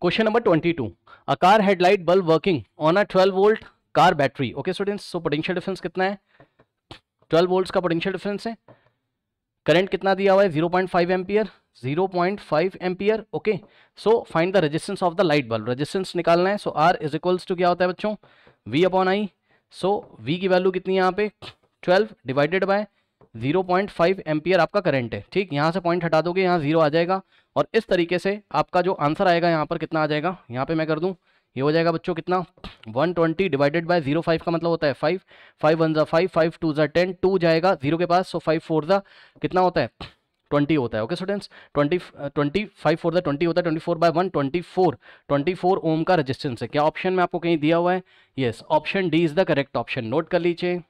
Question number twenty two a car headlight bulb working on a twelve volt car battery okay students so potential difference कितना है? Twelve volt का potential difference है. Current कितना दिया हुआ है zero point five ampere zero point five ampere okay so find the resistance of the light bulb resistance निकालना है so R is equals to क्या होता है बच्चों V upon I so V की वैल्यू कितनी है यहाँ पे ट्वेल्व डिवाइडेड बाय 0.5 एम्पियर आपका करंट है ठीक यहां से पॉइंट हटा दोगे यहां जीरो आ जाएगा और इस तरीके से आपका जो आंसर आएगा यहाँ पर कितना आ जाएगा यहाँ पे मैं कर दूँ ये हो जाएगा बच्चों कितना 120 डिवाइडेड बाय जीरो फाइव का मतलब होता है फाइव फाइव वन ज़ा फाइव फाइव टू ज़ा टेन टू जाएगा जीरो के पास सो फाइव फोर ज़ा कितना होता है ट्वेंटी होता है okay students twenty twenty five for the twenty होता है twenty four by one twenty four twenty four ohm का रेजिस्टेंस है क्या ऑप्शन में आपको कहीं दिया हुआ है yes option D is the correct option note कर लीजिए